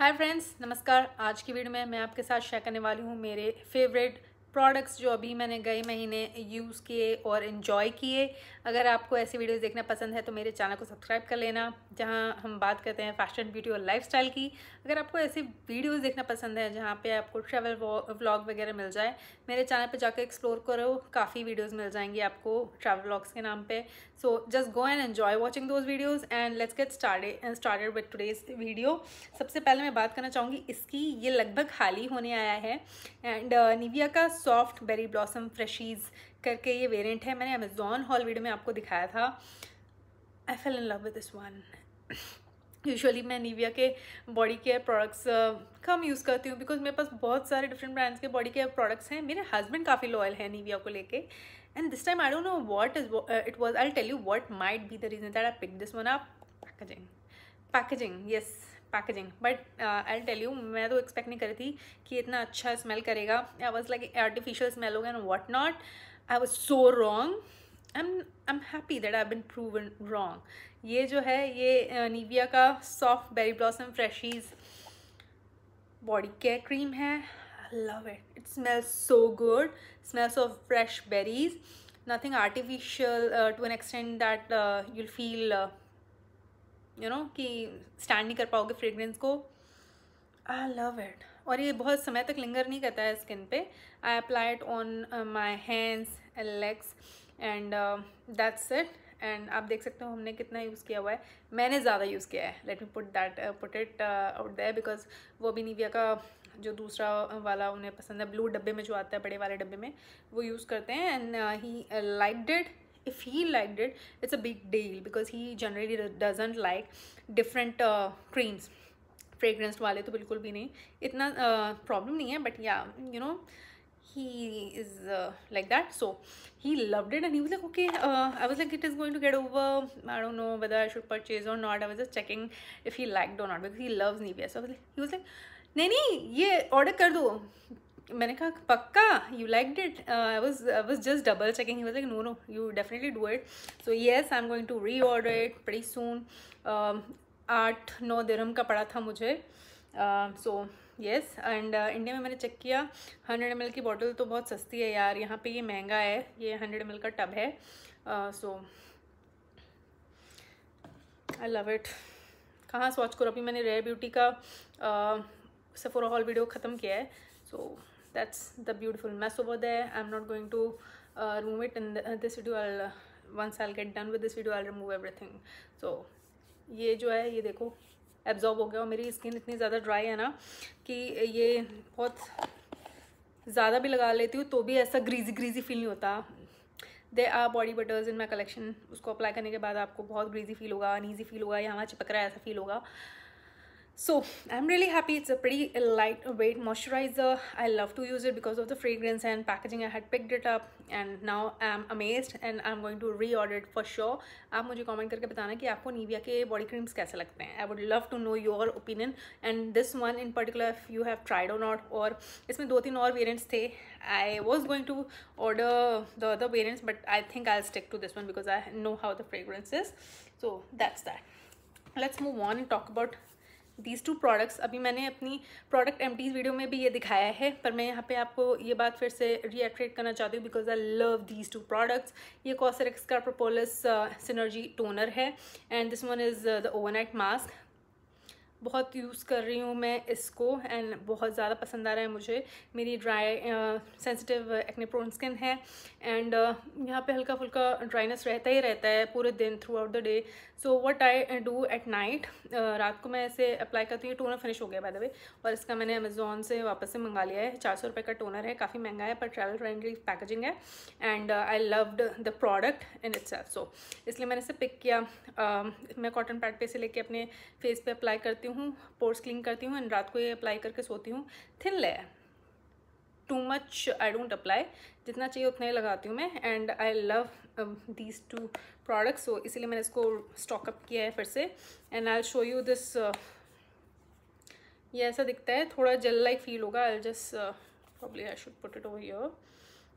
Hi friends नमस्कार आज की वीडियो में मैं आपके साथ शेयर करने वाली हूँ मेरे फेवरेट प्रोडक्ट्स जो अभी मैंने गए महीने यूज़ किए और इन्जॉय किए अगर आपको ऐसी वीडियोस देखना पसंद है तो मेरे चैनल को सब्सक्राइब कर लेना जहाँ हम बात करते हैं फैशन ब्यूटी और लाइफस्टाइल की अगर आपको ऐसी वीडियोस देखना पसंद है जहाँ पे आपको ट्रैवल व्लॉग वगैरह मिल जाए मेरे चैनल पर जाकर एक्सप्लोर करो काफ़ी वीडियोज़ मिल जाएंगी आपको ट्रैवल व्लॉग्स के नाम पर so just go and enjoy watching those videos and let's get started and started with today's video सबसे पहले मैं बात करना चाहूँगी इसकी ये लगभग हाल ही होने आया है and uh, Nivea का soft berry blossom freshies करके ये variant है मैंने Amazon haul video में आपको दिखाया था I fell in love with this one usually मैं Nivea के बॉडी केयर प्रोडक्ट्स कम यूज़ करती हूँ because मेरे पास बहुत सारे different brands के body care products हैं मेरे husband काफ़ी loyal है Nivea को लेके and this time I don't know what is it was I tell you what what be the reason that I pick this one आप packaging packaging yes packaging but I tell you मैं तो expect नहीं करी थी कि इतना अच्छा smell करेगा I was like artificial smell हो गया and what not I was so wrong I am I am happy that I been prove wrong ये जो है ये निविया uh, का soft berry blossom freshies body care cream है I love it. It smells so good. It smells of fresh berries. Nothing artificial uh, to an extent that uh, you'll feel, uh, you know, कि stand नहीं कर पाओगे fragrance को. I love it. और ये बहुत समय तक linger नहीं करता है skin पे. I apply it on uh, my hands and legs and uh, that's it. And आप देख सकते हो हमने कितना यूज़ किया हुआ है मैंने ज़्यादा यूज़ किया है let me put that put it out there because वो भी निविया का जो दूसरा वाला उन्हें पसंद है ब्लू डब्बे में जो आता है बड़े वाले डब्बे में वो यूज़ करते हैं and he like did if he like did it's a big deal because he generally doesn't like different creams fragrance वाले तो बिल्कुल भी नहीं इतना प्रॉब्लम uh, नहीं है बट या you know he is like that so he loved it and like okay I was like it is going to get over I don't know whether I should purchase और not I was just checking if he like do not because he loves Nivea so he was like नहीं नहीं ये order कर दो मैंने कहा पक्का you like did I was I was just double checking was like no no you definitely do it so yes I am going to reorder it बड़ी soon आठ नौ दिरम का पड़ा था मुझे सो येस एंड इंडिया में मैंने check किया hundred M की बॉटल तो बहुत सस्ती है यार यहाँ पे ये महंगा है ये हंड्रेड एम का टब है सो आई लव इट कहाँ स्वाच करो अभी मैंने रेयर ब्यूटी का uh, सफोरा हॉल वीडियो ख़त्म किया है सो दैट्स द ब्यूटिफुल मैं सुबह the I am not going to remove it in this video I'll once I get done with this video I'll remove everything so ये जो है ये देखो एब्जॉर्ब हो गया और मेरी स्किन इतनी ज़्यादा ड्राई है ना कि ये बहुत ज़्यादा भी लगा लेती हूँ तो भी ऐसा ग्रीजी ग्रीजी फील नहीं होता they are body butters in my collection उसको अप्लाई करने के बाद आपको बहुत ग्रीजी फील होगा अनईजी फील होगा या हाँ चिपक रहा है ऐसा फील होगा so i'm really happy it's a pretty lightweight moisturizer i love to use it because of the fragrance and packaging i had picked it up and now i'm amazed and i'm going to reorder it for sure आप मुझे comment करके बताना कि आपको Nivea के body creams कैसे लगते हैं I would love to know your opinion and this one in particular if you have tried or not Or इसमें दो तीन और variants थे I was going to order the other variants but I think I'll stick to this one because I know how the fragrance is so that's that let's move on and talk about these two products अभी मैंने अपनी product M video में भी ये दिखाया है पर मैं यहाँ पे आपको ये बात फिर से रिएक्ट्रेट करना चाहती हूँ because I love these two products ये कॉसरिक्स का प्रोपोलस सिनर्जी टोनर है and this one is the overnight mask बहुत यूज़ कर रही हूँ मैं इसको एंड बहुत ज़्यादा पसंद आ रहा है मुझे मेरी dry sensitive acne prone skin है एंड uh, यहाँ पे हल्का फुल्का ड्राइनेस रहता ही रहता है पूरे दिन throughout the day so what I do at night रात को मैं इसे अप्लाई करती हूँ टोनर फिनिश हो गया बाय द वे और इसका मैंने अमेजोन से वापस से मंगा लिया है चार सौ रुपये का टोनर है काफ़ी महंगा है पर ट्रैवल फ्रेंडली पैकेजिंग है and I loved the product in its so इसलिए मैंने इसे पिक किया uh, मैं कॉटन पैड पे से लेके अपने फेस पर अप्लाई करती हूँ हूँ पोर्स क्लीन करती हूँ एंड रात को ये अप्लाई करके सोती हूँ thin layer too much I don't apply जितना चाहिए उतना ही लगाती हूँ मैं and I love these two products so इसीलिए मैंने इसको स्टॉकअप किया है फिर से and I show you this ये ऐसा दिखता है थोड़ा जेल लाइक फील होगा I just probably I should put it over your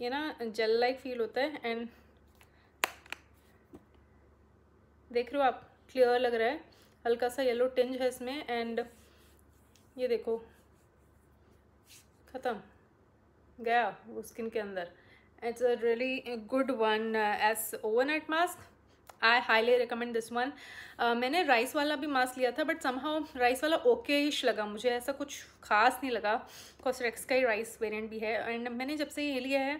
ये ना जेल लाइक फील होता है एंड देख रहे हो आप क्लियर लग रहा है हल्का सा येलो टिंज है इसमें एंड ये देखो ख़त्म गया वो स्किन के अंदर it's a really good one as overnight mask I highly recommend this one मैंने राइस वाला भी मास्क लिया था बट समहाउ राइस वाला ओके इश लगा मुझे ऐसा कुछ खास नहीं लगा कॉस्ट्रेक्स का ही राइस वेरियंट भी है एंड मैंने जब से ये लिया है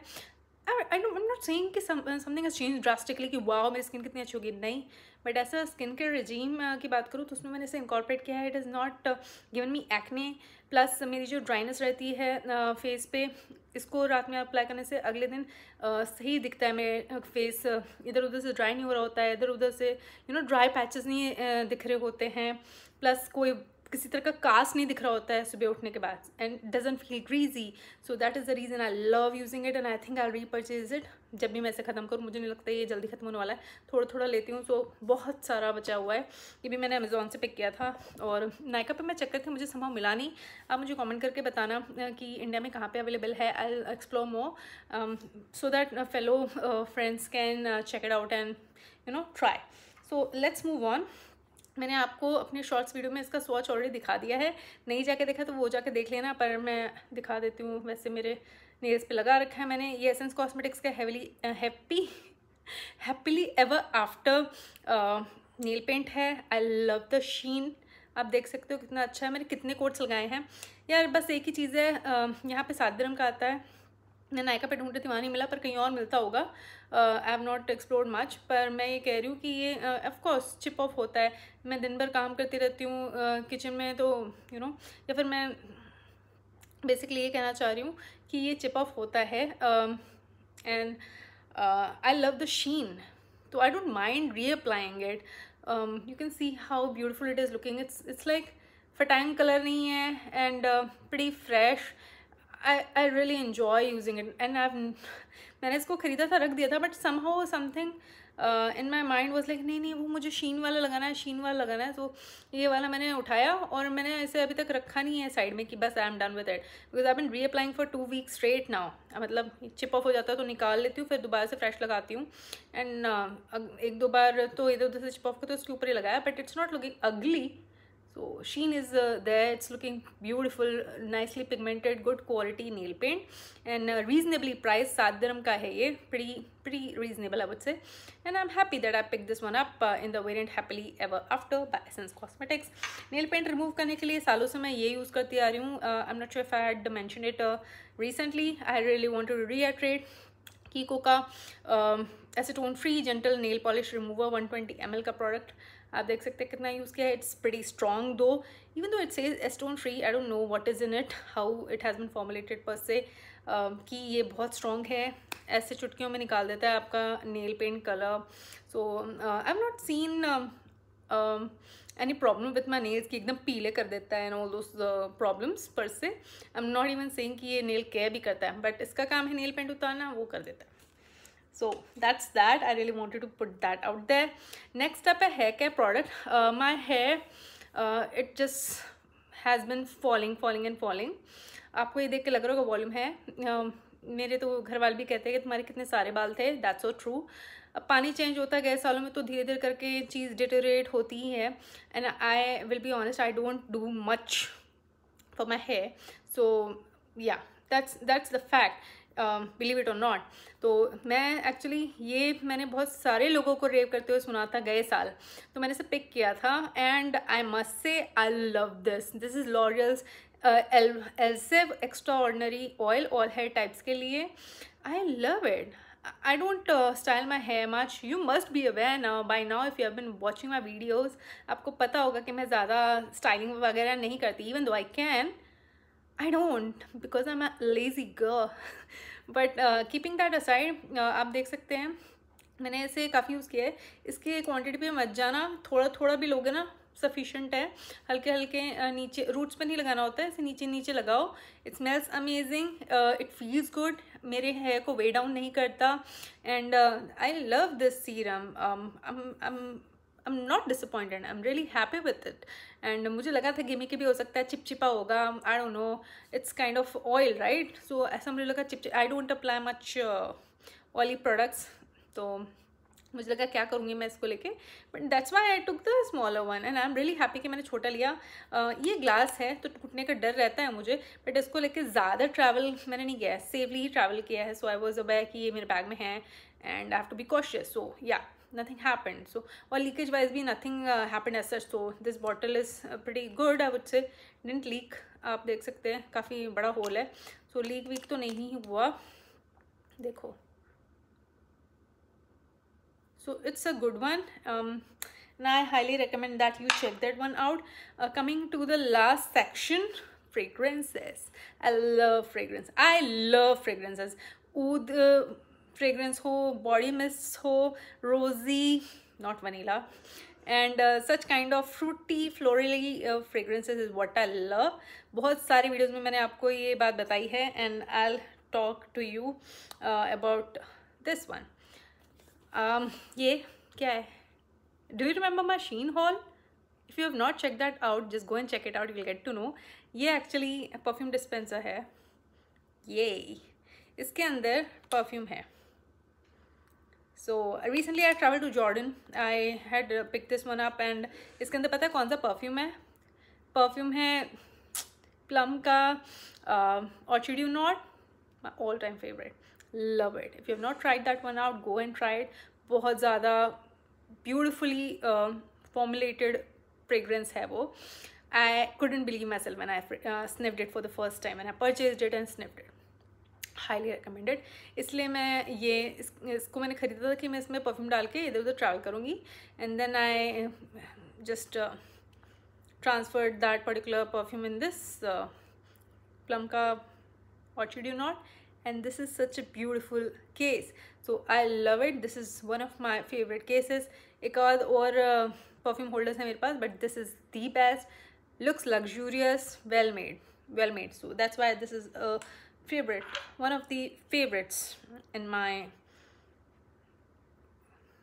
आई डोंट नॉट सेइंग कि समथिंग हैज चेंज ड्रास्टिकली कि वाह मेरी स्किन कितनी अच्छी होगी नहीं बट ऐसा स्किन केयर रिजीम की बात करूँ तो उसमें मैंने इसे इंकॉर्पोरेट किया है it is not given me acne plus मेरी जो ड्राइनेस रहती है फेस पे इसको रात में अप्लाई करने से अगले दिन आ, सही दिखता है मेरे फेस इधर उधर से ड्राई नहीं हो रहा होता है इधर उधर से यू नो ड्राई पैचेस नहीं दिख रहे होते हैं प्लस कोई किसी तरह का कास्ट नहीं दिख रहा होता है सुबह उठने के बाद and doesn't feel greasy so that is the reason I love using it and I think I repurchase it जब भी मैं इसे ख़त्म करूँ मुझे नहीं लगता ये जल्दी ख़त्म होने वाला है थोड़ा थोड़ा लेती हूँ सो so, बहुत सारा बचा हुआ है ये भी मैंने अमेज़ोन से पिक किया था और नायका पे मैं चेक करके मुझे संभव मिला नहीं आप मुझे कमेंट करके बताना कि इंडिया में कहाँ पे अवेलेबल है I explore more so that fellow friends can check it out and you know try so let's move on मैंने आपको अपने शॉर्ट्स वीडियो में इसका स्वॉच ऑलरेडी दिखा दिया है नहीं जाके देखा तो वो जाके देख लेना पर मैं दिखा देती हूँ वैसे मेरे नेल्स पे लगा रखा है मैंने ये एसेंस कॉस्मेटिक्स का heavily happy happily ever after nail paint है आई लव द शीन आप देख सकते हो कितना अच्छा है मैंने कितने कोट्स लगाए हैं यार बस एक ही चीज़ है यहाँ पर सात का आता है मैं नायका पे ढूंढ रही थी वहाँ नहीं मिला पर कहीं और मिलता होगा I have not explore much पर मैं ये कह रही हूँ कि ये ऑफकोर्स चिप ऑफ होता है मैं दिन भर काम करती रहती हूँ uh, किचन में तो यू नो या फिर मैं बेसिकली ये कहना चाह रही हूँ कि ये चिप ऑफ होता है and I love the sheen तो I don't mind reapplying it you can see how beautiful it is looking it's it's like fading colour नहीं है and pre fresh I I really enjoy using it and I मैंने इसको ख़रीदा था रख दिया था but somehow something in my mind was like नहीं नहीं वो मुझे शीन वाला लगाना है शीन वाला लगाना है तो ये वाला मैंने उठाया और मैंने इसे अभी तक रखा नहीं है साइड में कि बस I am done with it because I been reapplying for two week straight now मतलब चिप ऑफ हो जाता है तो निकाल लेती हूँ फिर दोबारा से फ्रेश लगाती हूँ एंड uh, एक दो बार तो इधर उधर से चिप ऑफ का तो उसके ऊपर ही लगाया but it's not looking ugly so sheen is uh, there it's looking beautiful nicely pigmented good quality nail paint and uh, reasonably priced 7 dirham ka hai ye pretty pretty reasonable i would say and i'm happy that i picked this one up uh, in the variant happily ever after by essence cosmetics nail paint remove karne ke liye saalon se main ye use karti aa rahi hu uh, i'm not sure if i had mentioned it uh, recently i really wanted to reiterate Kiko का acetone free gentle nail polish remover 120 ml का product आप देख सकते हैं कितना use किया है it's pretty strong though even though it's is acetone free I don't know what is in it how it has been formulated पर से कि ये बहुत स्ट्रॉन्ग है ऐसे चुटकियों में निकाल देता है आपका nail paint colour so I am not seen any problem with my nails की एकदम पीले कर देता है एंड ऑल दोज प्रॉब्लम्स पर से I am not even saying कि ये नेल केयर भी करता है बट इसका काम है नेल पेंट उतारना वो कर देता है so that's that I really wanted to put that out there next up है hair care product uh, my hair uh, it just has been falling falling आपको ये देख के लग रहा होगा वॉल्यूम है um, मेरे तो घर वाले भी कहते हैं कि तुम्हारे कितने सारे बाल थे दैट्स सो ट्रू अब पानी चेंज होता गए सालों में तो धीरे धीरे करके चीज़ डिटेरेट होती ही है and I will be honest I don't do much for my hair so yeah that's that's the fact believe it और नॉट तो मैं एक्चुअली ये मैंने बहुत सारे लोगों को रेव करते हुए सुना था गए साल तो मैंने इसे पिक किया था and I must say I love this this is L'Oreal's L Elseve extra ordinary oil all hair types के लिए I love it I don't style my hair much you must be aware now by now if you have been watching my videos आपको पता होगा कि मैं ज़्यादा styling वगैरह नहीं करती even though I can I don't because I am lazy girl. But keeping that aside आप देख सकते हैं मैंने ऐसे काफ़ी यूज़ किया है इसके क्वांटिटी पे मत जाना थोड़ा थोड़ा भी लोगे ना सफिशेंट है हल्के हल्के नीचे रूट्स पे नहीं लगाना होता है इसे नीचे नीचे लगाओ it smells amazing it feels good मेरे हेयर को वे डाउन नहीं करता and I love this serum I am not disappointed I am really happy with it and मुझे लगा था गेमी के भी हो सकता है चिपचिपा होगा I don't know it's kind of oil right so ऐसा मुझे लगा चिप I don't apply much oily products तो मुझे लगा क्या करूँगी मैं इसको लेके but that's why I took the smaller one and I am really happy कि मैंने छोटा लिया uh, ये ग्लास है तो टूटने का डर रहता है मुझे बट इसको लेके ज़्यादा ट्रैवल मैंने नहीं किया है सेफली ही ट्रैवल किया है सो आई वॉज अवेयर कि ये मेरे बैग में है and I have to be cautious so yeah nothing happened so well leakage wise bhi nothing uh, happened as such so this bottle is uh, pretty good i would say didn't leak aap dekh sakte hain kafi bada hole hai so, leak week to nahi hua dekho so it's a good one um, and i highly recommend that you check that one out uh, coming to the last section fragrances i love fragrance i love fragrances oud uh, fragrance हो body mist हो rosy not vanilla and such kind of fruity florally fragrances is what I love बहुत सारी videos में मैंने आपको ये बात बताई है and I'll talk to you about this one ये क्या है do you remember my Shein haul if you have not check that out just go and check it out you get to know ये actually perfume dispenser है ये इसके अंदर perfume है so recently I travel to Jordan I had pick this one up and इसके अंदर पता है कौन सा परफ्यूम है परफ्यूम है प्लम का orchid you not my all time favourite love it if you have not tried that one out go and try it बहुत ज़्यादा ब्यूटिफुली फॉर्मुलेटेड फ्रेगरेंस है वो I couldn't believe myself and I sniffed it for the first time and I purchase it and sniffed it highly recommended इसलिए मैं ये इस, इसको मैंने ख़रीदा था कि मैं इसमें परफ्यूम डाल के इधर उधर ट्रैवल करूँगी and then I just transferred that particular perfume in this Plum का what should you not and this is such a beautiful case so I love it this is one of my favourite cases एक और और perfume uh, holders हैं मेरे पास but this is the best looks luxurious well made well made so that's why this is favorite one of the favorites in my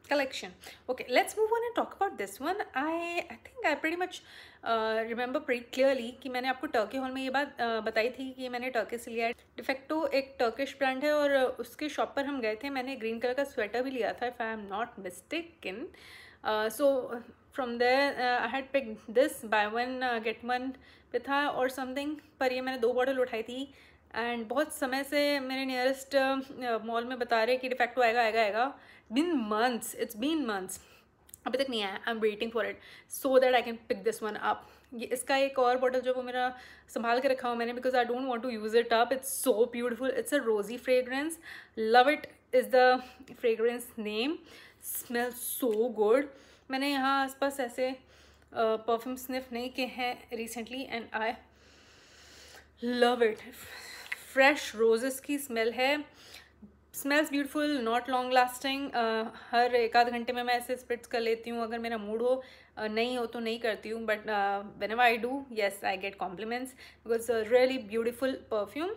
collection okay let's move on and talk about this one I I think I pretty much remember uh, pretty clearly कि मैंने आपको Turkey hall में ये बात uh, बताई थी कि मैंने टर्की से लिया है डिफेक्टो एक टर्किश ब्रांड है और उसके शॉप पर हम गए थे मैंने ग्रीन कलर का स्वेटर भी लिया था if I am not mistaken so from there I had pick this buy one get one पे था और समथिंग पर ये मैंने दो बॉटल उठाई थी एंड बहुत समय से मेरे नियरेस्ट मॉल में बता रहे कि डिफेक्टो आएगा आएगा आएगा been months it's been months अभी तक नहीं आया I am waiting for it so that I can pick this one up ये इसका एक और बॉटल जो वो मेरा संभाल के रखा हुआ मैंने because I don't want to use it up it's so beautiful it's a rosy fragrance love it is the fragrance name smell so good मैंने यहाँ आस पास ऐसे परफ्यूम स्निफ नहीं किए हैं recently and I love it fresh roses की smell है smells beautiful not long lasting हर एक आध घंटे में मैं ऐसे स्प्रिट्स कर लेती हूँ अगर मेरा मूड हो नहीं हो तो नहीं करती हूँ but when I do yes I get compliments because really beautiful perfume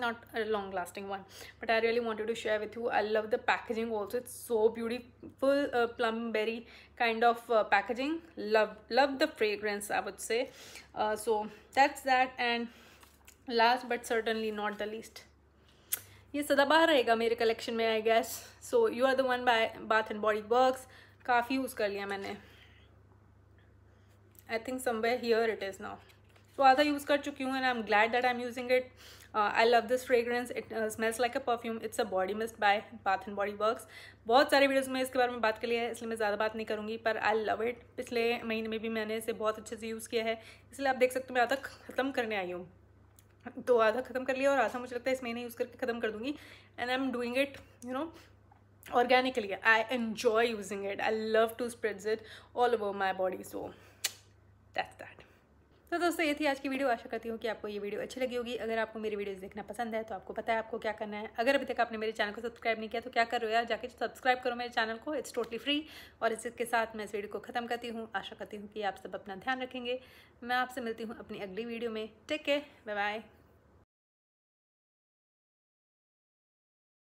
not a long lasting one but I really wanted to share with you I love the packaging also it's so beautiful plum berry kind of packaging love love the fragrance I would say so that's that and last but certainly not the least ये सदाबहार रहेगा मेरे collection में I guess so you are the one by Bath and Body Works काफ़ी use कर लिया मैंने I think somewhere here it is now so आधा यूज़ कर चुकी हूँ and I am glad that I am using it I love this fragrance it smells like a perfume it's a body mist by Bath and Body Works बहुत सारे videos में इसके बारे में बात कर लिया है इसलिए मैं ज़्यादा बात नहीं करूँगी पर आई लव इट पिछले महीने में भी मैंने इसे बहुत अच्छे से यूज़ किया है इसलिए आप देख सकते हो मैं आधा ख़त्म करने आई हूँ तो आधा ख़त्म कर लिया और आधा मुझे लगता है इस महीने यूज़ करके ख़त्म कर दूँगी and I am doing it you know organically I enjoy using it I love to spreads it all over my body so that's that तो दोस्तों ये थी आज की वीडियो आशा करती हूँ कि आपको ये वीडियो अच्छी लगी होगी अगर आपको मेरी वीडियोस देखना पसंद है तो आपको पता है आपको क्या करना है अगर अभी तक आपने मेरे चैनल को सब्सक्राइब नहीं किया तो क्या करो यार जाके सब्सक्राइब करो मेरे चैनल को इट्स टोटली फ्री और इसके साथ मैं इस वीडियो को ख़त्म करती हूँ आशा करती हूँ कि आप सब अपना ध्यान रखेंगे मैं आपसे मिलती हूँ अपनी अगली वीडियो में टेक केयर बाय बाय